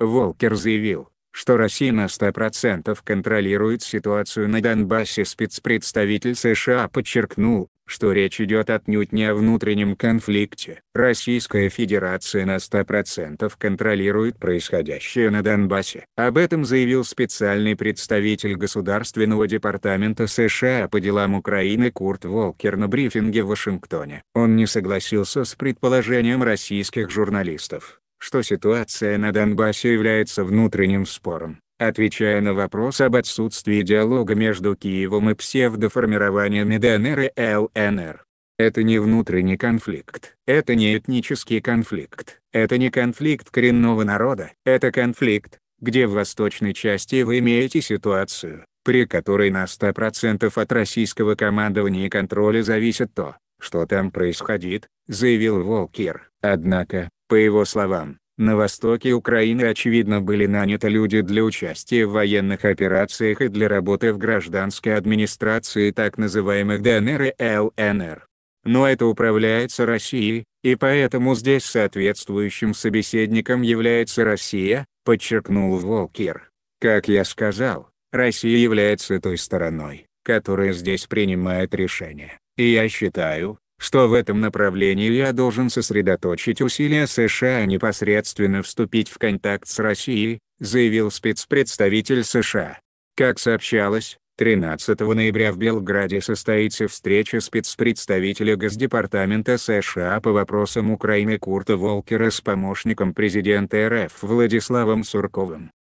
Волкер заявил, что Россия на 100% контролирует ситуацию на Донбассе спецпредставитель США подчеркнул, что речь идет отнюдь не о внутреннем конфликте. Российская Федерация на 100% контролирует происходящее на Донбассе. Об этом заявил специальный представитель Государственного департамента США по делам Украины Курт Волкер на брифинге в Вашингтоне. Он не согласился с предположением российских журналистов что ситуация на Донбассе является внутренним спором. Отвечая на вопрос об отсутствии диалога между Киевом и псевдоформированиями ДНР и ЛНР. Это не внутренний конфликт, это не этнический конфликт, это не конфликт коренного народа, это конфликт, где в восточной части вы имеете ситуацию, при которой на 100% от российского командования и контроля зависит то, что там происходит, заявил Волкер. Однако, по его словам, на востоке Украины очевидно были наняты люди для участия в военных операциях и для работы в гражданской администрации так называемых ДНР и ЛНР. Но это управляется Россией, и поэтому здесь соответствующим собеседником является Россия, подчеркнул Волкер. Как я сказал, Россия является той стороной, которая здесь принимает решения. И я считаю, что в этом направлении я должен сосредоточить усилия США и а непосредственно вступить в контакт с Россией, заявил спецпредставитель США. Как сообщалось, 13 ноября в Белграде состоится встреча спецпредставителя Госдепартамента США по вопросам Украины Курта Волкера с помощником президента РФ Владиславом Сурковым.